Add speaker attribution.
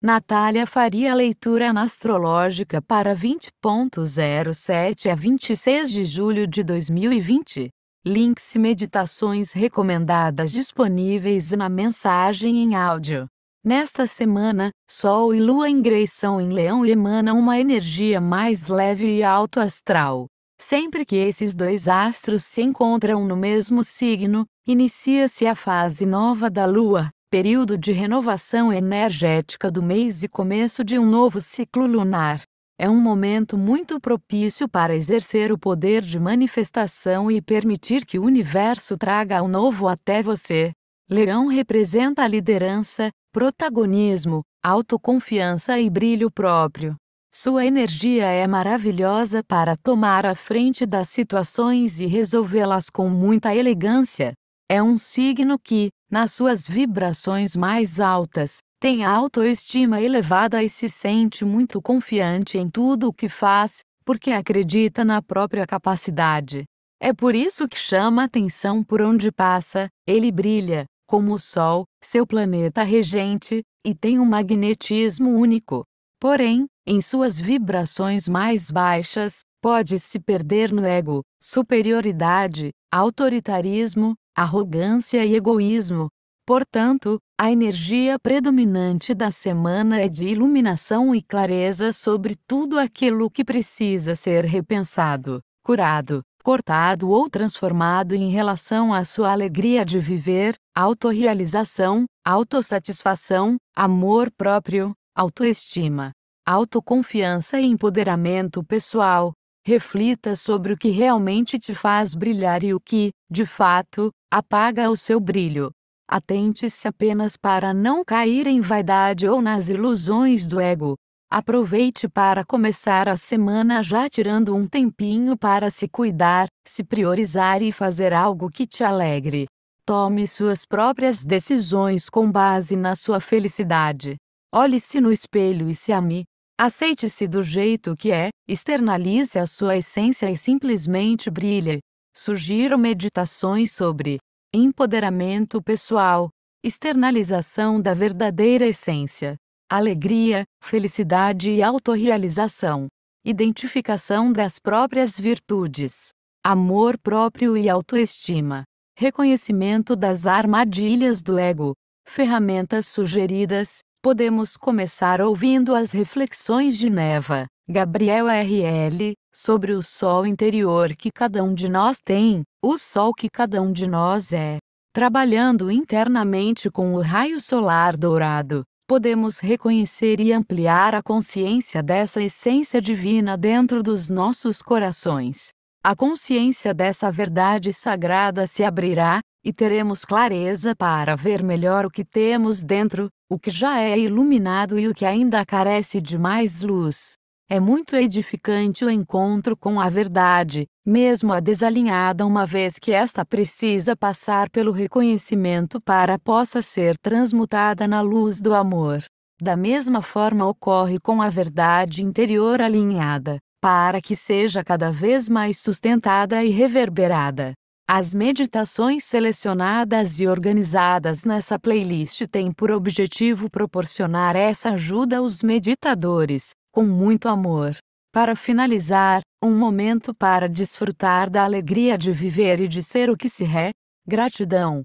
Speaker 1: Natália faria a leitura astrológica para 20.07 a 26 de julho de 2020. Links e meditações recomendadas disponíveis na mensagem em áudio. Nesta semana, Sol e Lua em Greição em Leão emanam uma energia mais leve e alto astral. Sempre que esses dois astros se encontram no mesmo signo, inicia-se a fase nova da Lua, período de renovação energética do mês e começo de um novo ciclo lunar. É um momento muito propício para exercer o poder de manifestação e permitir que o universo traga o novo até você. Leão representa a liderança, protagonismo, autoconfiança e brilho próprio. Sua energia é maravilhosa para tomar a frente das situações e resolvê-las com muita elegância, é um signo que, nas suas vibrações mais altas, tem autoestima elevada e se sente muito confiante em tudo o que faz, porque acredita na própria capacidade. É por isso que chama atenção por onde passa, ele brilha, como o Sol, seu planeta regente, e tem um magnetismo único. Porém, em suas vibrações mais baixas, pode se perder no ego, superioridade, autoritarismo, arrogância e egoísmo. Portanto, a energia predominante da semana é de iluminação e clareza sobre tudo aquilo que precisa ser repensado, curado, cortado ou transformado em relação à sua alegria de viver, autorrealização, autossatisfação, amor próprio, autoestima, autoconfiança e empoderamento pessoal, reflita sobre o que realmente te faz brilhar e o que, de fato, apaga o seu brilho. Atente-se apenas para não cair em vaidade ou nas ilusões do ego. Aproveite para começar a semana já tirando um tempinho para se cuidar, se priorizar e fazer algo que te alegre. Tome suas próprias decisões com base na sua felicidade. Olhe-se no espelho e se ame, Aceite-se do jeito que é, externalize a sua essência e simplesmente brilhe. Sugiro meditações sobre empoderamento pessoal, externalização da verdadeira essência, alegria, felicidade e autorrealização, identificação das próprias virtudes, amor próprio e autoestima, reconhecimento das armadilhas do ego, ferramentas sugeridas, Podemos começar ouvindo as reflexões de Neva, Gabriel R.L., sobre o sol interior que cada um de nós tem, o sol que cada um de nós é. Trabalhando internamente com o raio solar dourado, podemos reconhecer e ampliar a consciência dessa essência divina dentro dos nossos corações. A consciência dessa verdade sagrada se abrirá, e teremos clareza para ver melhor o que temos dentro, o que já é iluminado e o que ainda carece de mais luz. É muito edificante o encontro com a verdade, mesmo a desalinhada, uma vez que esta precisa passar pelo reconhecimento para possa ser transmutada na luz do amor. Da mesma forma ocorre com a verdade interior alinhada, para que seja cada vez mais sustentada e reverberada. As meditações selecionadas e organizadas nessa playlist têm por objetivo proporcionar essa ajuda aos meditadores, com muito amor. Para finalizar, um momento para desfrutar da alegria de viver e de ser o que se é. Gratidão.